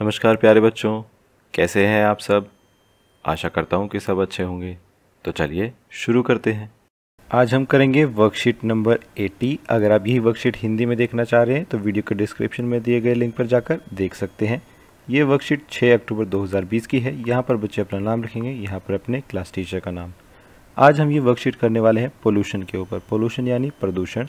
नमस्कार प्यारे बच्चों कैसे हैं आप सब आशा करता हूँ कि सब अच्छे होंगे तो चलिए शुरू करते हैं आज हम करेंगे वर्कशीट नंबर 80 अगर आप यही वर्कशीट हिंदी में देखना चाह रहे हैं तो वीडियो के डिस्क्रिप्शन में दिए गए लिंक पर जाकर देख सकते हैं ये वर्कशीट 6 अक्टूबर 2020 की है यहाँ पर बच्चे अपना नाम लिखेंगे यहाँ पर अपने क्लास टीचर का नाम आज हम ये वर्कशीट करने वाले हैं पोल्यूशन के ऊपर पोल्यूशन यानी प्रदूषण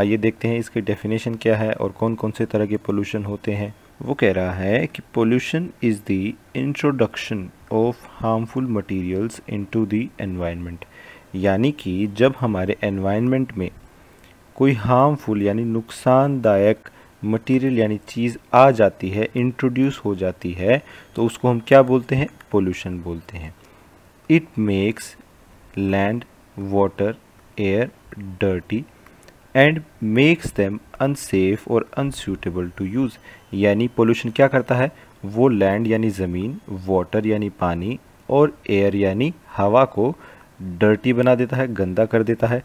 आइए देखते हैं इसके डेफिनेशन क्या है और कौन कौन से तरह के पोल्यूशन होते हैं वो कह रहा है कि pollution is the introduction of harmful materials into the environment यानी कि जब हमारे एनवायरनमेंट में कोई हार्मफुल यानी नुकसानदायक मटेरियल यानी चीज़ आ जाती है इंट्रोड्यूस हो जाती है तो उसको हम क्या बोलते हैं पोल्यूशन बोलते हैं it makes land water air dirty and makes them unsafe और अनसूटेबल टू यूज़ यानी पोल्यूशन क्या करता है वो लैंड यानी ज़मीन वाटर यानी पानी और एयर यानी हवा को डर्टी बना देता है गंदा कर देता है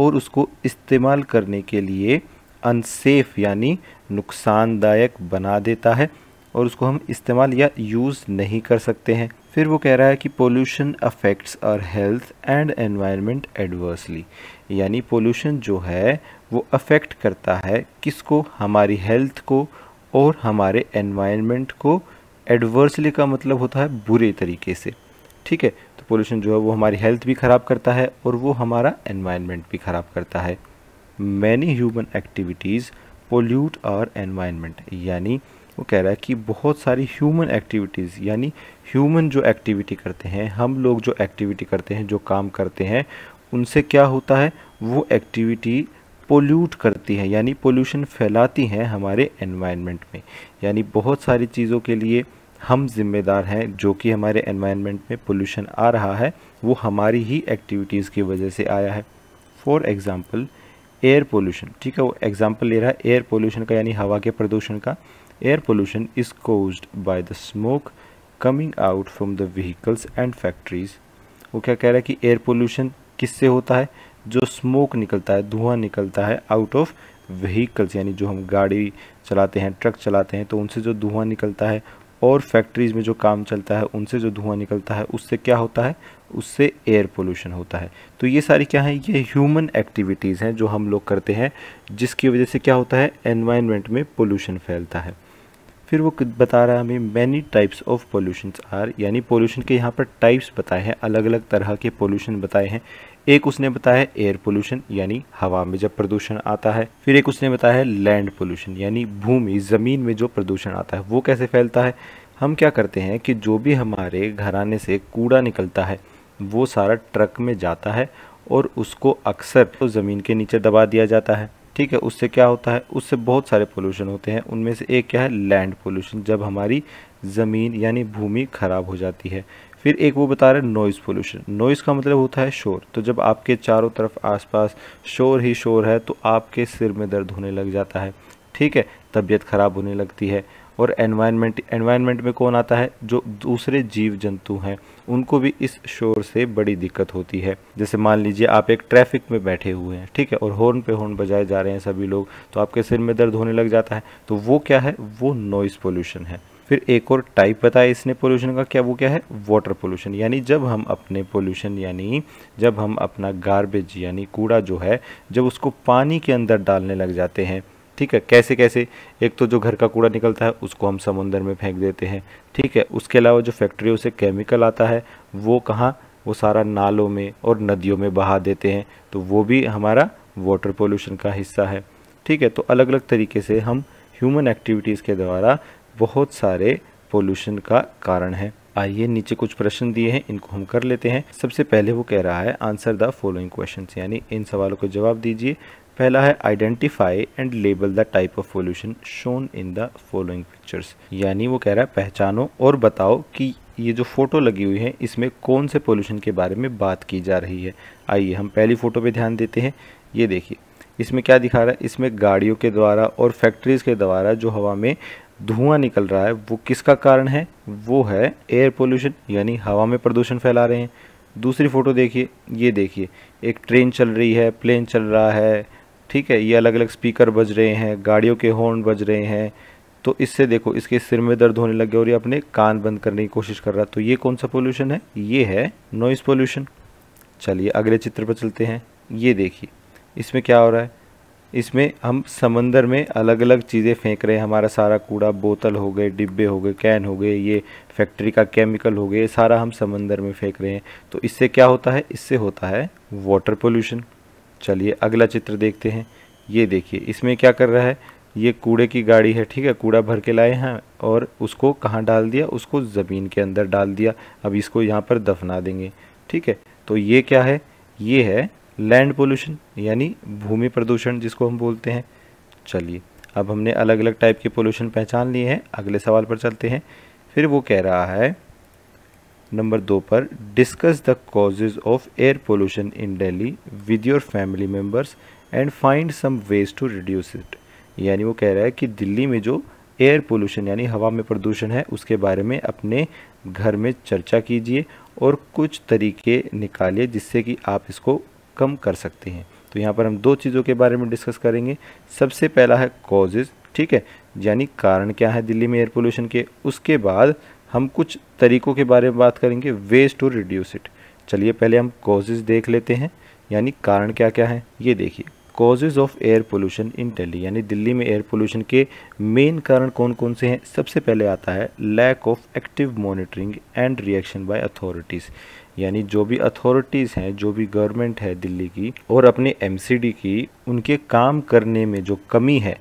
और उसको इस्तेमाल करने के लिए अनसेफ यानी नुकसानदायक बना देता है और उसको हम इस्तेमाल या यूज़ नहीं कर सकते हैं फिर वो कह रहा है कि pollution affects our health and environment adversely यानी पोल्यूशन जो है वो अफेक्ट करता है किसको हमारी हेल्थ को और हमारे एनवायरनमेंट को एडवर्सली का मतलब होता है बुरे तरीके से ठीक है तो पोल्यूशन जो है वो हमारी हेल्थ भी ख़राब करता है और वो हमारा एनवायरनमेंट भी ख़राब करता है many human activities pollute our environment यानी वो कह रहा है कि बहुत सारी ह्यूमन एक्टिविटीज़ यानी ह्यूमन जो एक्टिविटी करते हैं हम लोग जो एक्टिविटी करते हैं जो काम करते हैं उनसे क्या होता है वो एक्टिविटी पोल्यूट करती हैं यानी पोल्यूशन फैलाती हैं हमारे एनवायरनमेंट में यानी बहुत सारी चीज़ों के लिए हम जिम्मेदार हैं जो कि हमारे एनवायरनमेंट में पोल्यूशन आ रहा है वो हमारी ही एक्टिविटीज़ की वजह से आया है फॉर एग्ज़ाम्पल एयर पोल्यूशन ठीक है वो एग्ज़ाम्पल ले रहा है एयर पोल्यूशन का यानी हवा के प्रदूषण का air pollution is caused by the smoke coming out from the vehicles and factories वो क्या कह रहा है कि एयर पोल्यूशन किससे होता है जो स्मोक निकलता है धुआं निकलता है आउट ऑफ व्हीकल्स यानी जो हम गाड़ी चलाते हैं ट्रक चलाते हैं तो उनसे जो धुआं निकलता है और फैक्ट्रीज़ में जो काम चलता है उनसे जो धुआं निकलता है उससे क्या होता है उससे एयर पोल्यूशन होता है तो ये सारी क्या है ये ह्यूमन एक्टिविटीज़ हैं जो हम लोग करते हैं जिसकी वजह से क्या होता है एनवायरमेंट में पोल्यूशन फैलता है फिर वो बता रहा है हमें many types of pollution are यानी पोल्यूशन के यहाँ पर टाइप्स बताए हैं अलग अलग तरह के पोल्यूशन बताए हैं एक उसने बताया एयर पोल्यूशन यानी हवा में जब प्रदूषण आता है फिर एक उसने बताया है लैंड पोल्यूशन यानी भूमि ज़मीन में जो प्रदूषण आता है वो कैसे फैलता है हम क्या करते हैं कि जो भी हमारे घराने से कूड़ा निकलता है वो सारा ट्रक में जाता है और उसको अक्सर तो ज़मीन के नीचे दबा दिया जाता है ठीक है उससे क्या होता है उससे बहुत सारे पोल्यूशन होते हैं उनमें से एक क्या है लैंड पोल्यूशन जब हमारी ज़मीन यानी भूमि ख़राब हो जाती है फिर एक वो बता रहे हैं नॉइज़ पोल्यूशन नॉइज़ का मतलब होता है शोर तो जब आपके चारों तरफ आसपास शोर ही शोर है तो आपके सिर में दर्द होने लग जाता है ठीक है तबीयत ख़राब होने लगती है और एनवायरनमेंट एनवायरनमेंट में कौन आता है जो दूसरे जीव जंतु हैं उनको भी इस शोर से बड़ी दिक्कत होती है जैसे मान लीजिए आप एक ट्रैफिक में बैठे हुए हैं ठीक है और हॉर्न पे हॉर्न बजाए जा रहे हैं सभी लोग तो आपके सिर में दर्द होने लग जाता है तो वो क्या है वो नॉइस पोल्यूशन है फिर एक और टाइप बताया इसने पोल्यूशन का क्या वो क्या है वाटर पोल्यूशन यानी जब हम अपने पोल्यूशन यानी जब हम अपना गार्बेज यानी कूड़ा जो है जब उसको पानी के अंदर डालने लग जाते हैं ठीक है कैसे कैसे एक तो जो घर का कूड़ा निकलता है उसको हम समुंदर में फेंक देते हैं ठीक है उसके अलावा जो फैक्ट्रियों से केमिकल आता है वो कहाँ वो सारा नालों में और नदियों में बहा देते हैं तो वो भी हमारा वाटर पोल्यूशन का हिस्सा है ठीक है तो अलग अलग तरीके से हम ह्यूमन एक्टिविटीज़ के द्वारा बहुत सारे पोल्यूशन का कारण है आइए नीचे कुछ प्रश्न दिए हैं इनको हम कर लेते हैं सबसे पहले वो कह रहा है आंसर द फॉलोइंग क्वेश्चन यानी इन सवालों को जवाब दीजिए पहला है identify and label the type of pollution shown in the following pictures यानी वो कह रहा है पहचानो और बताओ कि ये जो फ़ोटो लगी हुई है इसमें कौन से पोल्यूशन के बारे में बात की जा रही है आइए हम पहली फ़ोटो पे ध्यान देते हैं ये देखिए इसमें क्या दिखा रहा है इसमें गाड़ियों के द्वारा और फैक्ट्रीज़ के द्वारा जो हवा में धुआं निकल रहा है वो किसका कारण है वो है एयर पोल्यूशन यानी हवा में प्रदूषण फैला रहे हैं दूसरी फ़ोटो देखिए ये देखिए एक ट्रेन चल रही है प्लेन चल रहा है ठीक है ये अलग अलग स्पीकर बज रहे हैं गाड़ियों के हॉर्न बज रहे हैं तो इससे देखो इसके सिर में दर्द होने लग गया और ये अपने कान बंद करने की कोशिश कर रहा है तो ये कौन सा पोल्यूशन है ये है नॉइज़ पोल्यूशन चलिए अगले चित्र पर चलते हैं ये देखिए इसमें क्या हो रहा है इसमें हम समंदर में अलग अलग चीज़ें फेंक रहे हैं हमारा सारा कूड़ा बोतल हो गए डिब्बे हो गए कैन हो गए ये फैक्ट्री का केमिकल हो गए ये सारा हम समंदर में फेंक रहे हैं तो इससे क्या होता है इससे होता है वाटर पोल्यूशन चलिए अगला चित्र देखते हैं ये देखिए इसमें क्या कर रहा है ये कूड़े की गाड़ी है ठीक है कूड़ा भर के लाए हैं और उसको कहाँ डाल दिया उसको ज़मीन के अंदर डाल दिया अब इसको यहाँ पर दफना देंगे ठीक है तो ये क्या है ये है लैंड पोल्यूशन यानी भूमि प्रदूषण जिसको हम बोलते हैं चलिए अब हमने अलग अलग टाइप के पोल्यूशन पहचान लिए हैं अगले सवाल पर चलते हैं फिर वो कह रहा है नंबर दो पर discuss the causes of air pollution in Delhi with your family members and find some ways to reduce it यानी वो कह रहा है कि दिल्ली में जो एयर पोल्यूशन यानी हवा में प्रदूषण है उसके बारे में अपने घर में चर्चा कीजिए और कुछ तरीके निकालिए जिससे कि आप इसको कम कर सकते हैं तो यहाँ पर हम दो चीज़ों के बारे में डिस्कस करेंगे सबसे पहला है कॉजेज़ ठीक है यानी कारण क्या है दिल्ली में एयर पोल्यूशन के उसके बाद हम कुछ तरीकों के बारे में बात करेंगे वेज टू रिड्यूस इट चलिए पहले हम कॉजेज़ देख लेते हैं यानी कारण क्या क्या है ये देखिए causes of air pollution in Delhi यानी दिल्ली में एयर पोल्यूशन के मेन कारण कौन कौन से हैं सबसे पहले आता है lack of active monitoring and reaction by authorities यानी जो भी अथॉरिटीज़ हैं जो भी गवर्नमेंट है दिल्ली की और अपने एम की उनके काम करने में जो कमी है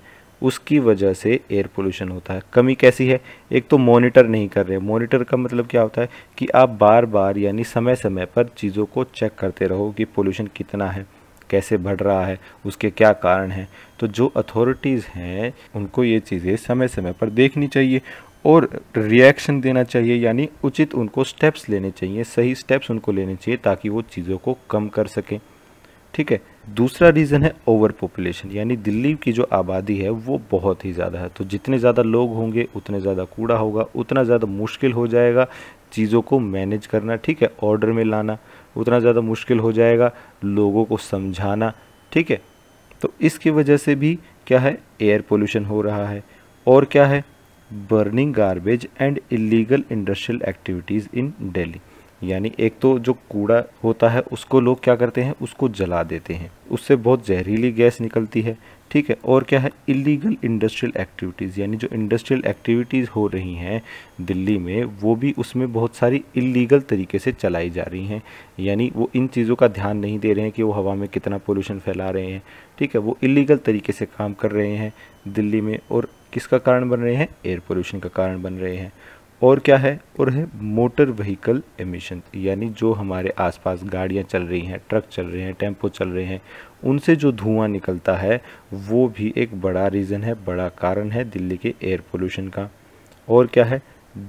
उसकी वजह से एयर पोल्यूशन होता है कमी कैसी है एक तो मॉनिटर नहीं कर रहे मॉनिटर का मतलब क्या होता है कि आप बार बार यानी समय समय पर चीज़ों को चेक करते रहो कि पोल्यूशन कितना है कैसे बढ़ रहा है उसके क्या कारण हैं तो जो अथॉरिटीज़ हैं उनको ये चीज़ें समय समय पर देखनी चाहिए और रिएक्शन देना चाहिए यानी उचित उनको स्टेप्स लेने चाहिए सही स्टेप्स उनको लेने चाहिए ताकि वो चीज़ों को कम कर सकें ठीक है दूसरा रीज़न है ओवर पॉपुलेशन यानी दिल्ली की जो आबादी है वो बहुत ही ज़्यादा है तो जितने ज़्यादा लोग होंगे उतने ज़्यादा कूड़ा होगा उतना ज़्यादा मुश्किल हो जाएगा चीज़ों को मैनेज करना ठीक है ऑर्डर में लाना उतना ज़्यादा मुश्किल हो जाएगा लोगों को समझाना ठीक है तो इसकी वजह से भी क्या है एयर पोल्यूशन हो रहा है और क्या है burning garbage and illegal industrial activities in Delhi यानी एक तो जो कूड़ा होता है उसको लोग क्या करते हैं उसको जला देते हैं उससे बहुत जहरीली गैस निकलती है ठीक है और क्या है इलीगल इंडस्ट्रियल एक्टिविटीज़ यानी जो इंडस्ट्रियल एक्टिविटीज़ हो रही हैं दिल्ली में वो भी उसमें बहुत सारी इलीगल तरीके से चलाई जा रही हैं यानी वो इन चीज़ों का ध्यान नहीं दे रहे हैं कि वो हवा में कितना पोल्यूशन फैला रहे हैं ठीक है वो इलीगल तरीके से काम कर रहे हैं दिल्ली में और किसका कारण बन रहे हैं एयर पोल्यूशन का कारण बन रहे हैं और क्या है और है मोटर व्हीकल एमिशन यानी जो हमारे आसपास गाड़ियाँ चल रही हैं ट्रक चल रहे हैं टेम्पो चल रहे हैं उनसे जो धुआं निकलता है वो भी एक बड़ा रीज़न है बड़ा कारण है दिल्ली के एयर पोल्यूशन का और क्या है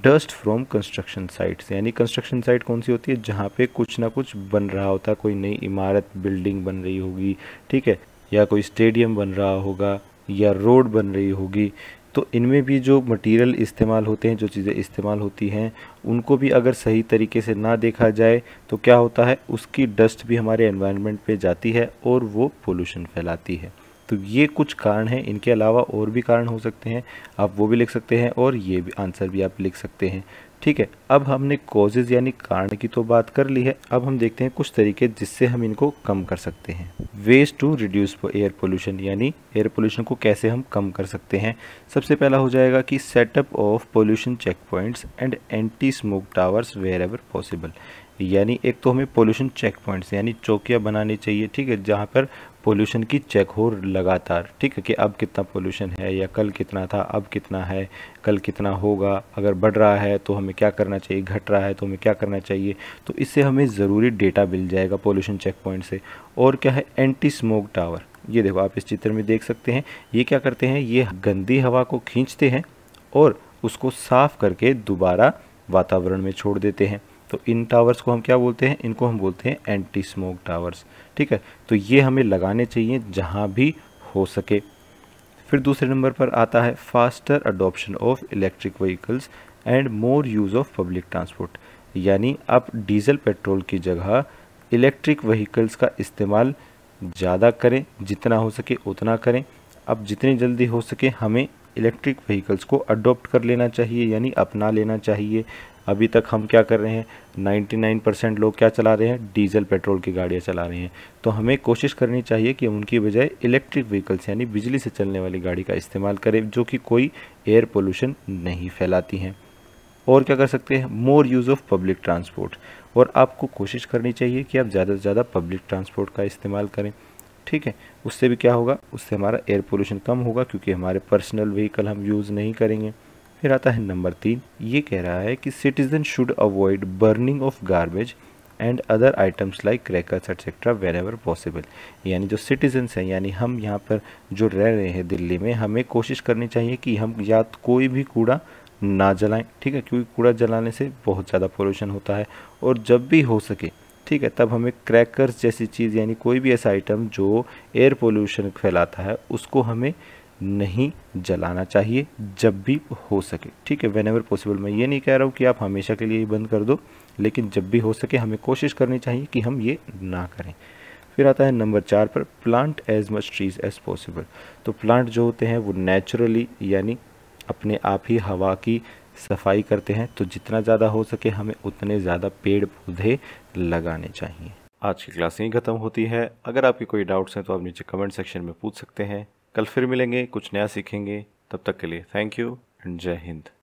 डस्ट फ्रॉम कंस्ट्रक्शन साइट्स यानी कंस्ट्रक्शन साइट कौन सी होती है जहाँ पे कुछ ना कुछ बन रहा होता है कोई नई इमारत बिल्डिंग बन रही होगी ठीक है या कोई स्टेडियम बन रहा होगा या रोड बन रही होगी तो इनमें भी जो मटेरियल इस्तेमाल होते हैं जो चीज़ें इस्तेमाल होती हैं उनको भी अगर सही तरीके से ना देखा जाए तो क्या होता है उसकी डस्ट भी हमारे एनवायरनमेंट पे जाती है और वो पोल्यूशन फैलाती है तो ये कुछ कारण हैं इनके अलावा और भी कारण हो सकते हैं आप वो भी लिख सकते हैं और ये भी आंसर भी आप लिख सकते हैं ठीक है अब हमने कॉजेज यानी कारण की तो बात कर ली है अब हम देखते हैं कुछ तरीके जिससे हम इनको कम कर सकते हैं ways to reduce air pollution यानी एयर पोल्यूशन को कैसे हम कम कर सकते हैं सबसे पहला हो जाएगा कि setup of pollution check points and anti smoke towers where ever possible यानी एक तो हमें पोल्यूशन चेक पॉइंट्स यानी चौकियाँ बनानी चाहिए ठीक है जहाँ पर पोल्यूशन की चेक हो लगातार ठीक है कि अब कितना पोल्यूशन है या कल कितना था अब कितना है कल कितना होगा अगर बढ़ रहा है तो हमें क्या करना चाहिए घट रहा है तो हमें क्या करना चाहिए तो इससे हमें ज़रूरी डेटा मिल जाएगा पोल्यूशन चेक पॉइंट से और क्या है एंटी स्मोक टावर ये देखो आप इस चित्र में देख सकते हैं ये क्या करते हैं ये गंदी हवा को खींचते हैं और उसको साफ़ करके दोबारा वातावरण में छोड़ देते हैं तो इन टावर्स को हम क्या बोलते हैं इनको हम बोलते हैं एंटी स्मोक टावर्स ठीक है तो ये हमें लगाने चाहिए जहाँ भी हो सके फिर दूसरे नंबर पर आता है faster adoption of electric vehicles and more use of public transport यानी अब डीजल पेट्रोल की जगह इलेक्ट्रिक व्हीकल्स का इस्तेमाल ज़्यादा करें जितना हो सके उतना करें अब जितनी जल्दी हो सके हमें इलेक्ट्रिक व्हीकल्स को अडोप्ट कर लेना चाहिए यानी अपना लेना चाहिए अभी तक हम क्या कर रहे हैं 99 परसेंट लोग क्या चला रहे हैं डीजल पेट्रोल की गाड़ियाँ चला रहे हैं तो हमें कोशिश करनी चाहिए कि उनकी बजाय इलेक्ट्रिक व्हीकल्स यानी बिजली से चलने वाली गाड़ी का इस्तेमाल करें जो कि कोई एयर पोल्यूशन नहीं फैलाती हैं और क्या कर सकते हैं more use of public transport और आपको कोशिश करनी चाहिए कि आप ज़्यादा से ज़्यादा पब्लिक ट्रांसपोर्ट का इस्तेमाल करें ठीक है उससे भी क्या होगा उससे हमारा एयर पोल्यूशन कम होगा क्योंकि हमारे पर्सनल व्हीकल हम यूज़ नहीं करेंगे फिर आता है नंबर तीन ये कह रहा है कि citizen should avoid burning of garbage and other items like crackers etcetera where ever possible यानी जो सिटीजन्स हैं यानी हम यहाँ पर जो रह रहे हैं दिल्ली में हमें कोशिश करनी चाहिए कि हम या तो कोई भी कूड़ा ना जलाएं ठीक है क्योंकि कूड़ा जलाने से बहुत ज़्यादा पोल्यूशन होता है और जब भी हो सके ठीक है तब हमें क्रैकर्स जैसी चीज़ यानी कोई भी ऐसा आइटम जो एयर पोल्यूशन फैलाता है उसको हमें नहीं जलाना चाहिए जब भी हो सके ठीक है वेन एवर पॉसिबल मैं ये नहीं कह रहा हूँ कि आप हमेशा के लिए ये बंद कर दो लेकिन जब भी हो सके हमें कोशिश करनी चाहिए कि हम ये ना करें फिर आता है नंबर चार पर plant as much trees as possible तो प्लांट जो होते हैं वो नेचुरली यानी अपने आप ही हवा की सफाई करते हैं तो जितना ज़्यादा हो सके हमें उतने ज़्यादा पेड़ पौधे लगाने चाहिए आज की क्लास यहीं ख़त्म होती है अगर आपके कोई डाउट्स हैं तो आप नीचे कमेंट सेक्शन में पूछ सकते हैं कल फिर मिलेंगे कुछ नया सीखेंगे तब तक के लिए थैंक यू एंड जय हिंद